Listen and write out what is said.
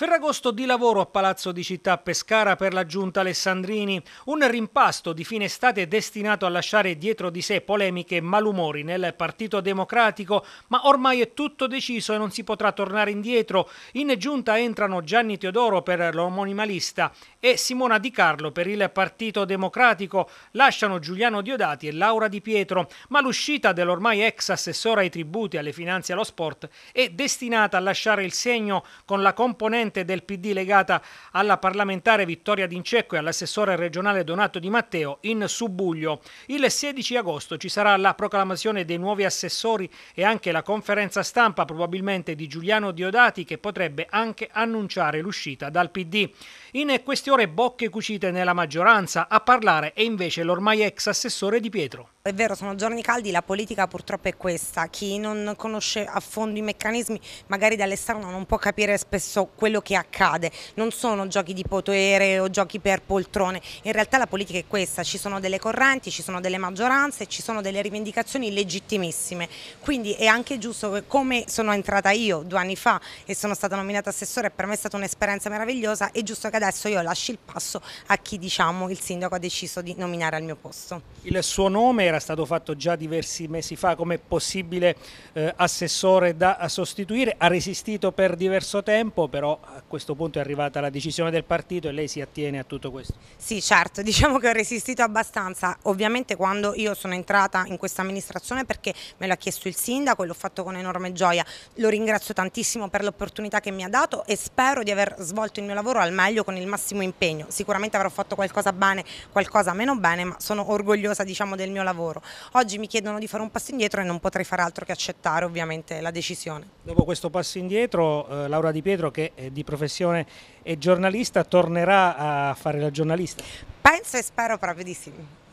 Ferragosto di lavoro a Palazzo di Città Pescara per la giunta Alessandrini, un rimpasto di fine estate destinato a lasciare dietro di sé polemiche e malumori nel Partito Democratico, ma ormai è tutto deciso e non si potrà tornare indietro. In giunta entrano Gianni Teodoro per l'omonimalista e Simona Di Carlo per il Partito Democratico, lasciano Giuliano Diodati e Laura Di Pietro, ma l'uscita dell'ormai ex assessore ai tributi, alle finanze e allo sport è destinata a lasciare il segno con la componente dirigente del PD legata alla parlamentare Vittoria D'Incecco e all'assessore regionale Donato Di Matteo in subbuglio. Il 16 agosto ci sarà la proclamazione dei nuovi assessori e anche la conferenza stampa probabilmente di Giuliano Diodati che potrebbe anche annunciare l'uscita dal PD. In questione bocche cucite nella maggioranza, a parlare è invece l'ormai ex assessore Di Pietro. È vero, sono giorni caldi, la politica purtroppo è questa. Chi non conosce a fondo i meccanismi, magari dall'esterno non può capire spesso quello quello che accade, non sono giochi di potere o giochi per poltrone, in realtà la politica è questa, ci sono delle correnti, ci sono delle maggioranze, ci sono delle rivendicazioni legittimissime, quindi è anche giusto che come sono entrata io due anni fa e sono stata nominata assessore, per me è stata un'esperienza meravigliosa, è giusto che adesso io lasci il passo a chi diciamo il sindaco ha deciso di nominare al mio posto. Il suo nome era stato fatto già diversi mesi fa come possibile eh, assessore da sostituire, ha resistito per diverso tempo, però a questo punto è arrivata la decisione del partito e lei si attiene a tutto questo? Sì, certo, diciamo che ho resistito abbastanza. Ovviamente quando io sono entrata in questa amministrazione perché me l'ha chiesto il sindaco e l'ho fatto con enorme gioia. Lo ringrazio tantissimo per l'opportunità che mi ha dato e spero di aver svolto il mio lavoro al meglio con il massimo impegno. Sicuramente avrò fatto qualcosa bene, qualcosa meno bene, ma sono orgogliosa diciamo, del mio lavoro. Oggi mi chiedono di fare un passo indietro e non potrei fare altro che accettare ovviamente la decisione. Dopo questo passo indietro, eh, Laura Di Pietro che è eh, di professione e giornalista, tornerà a fare la giornalista? Penso e spero proprio di sì.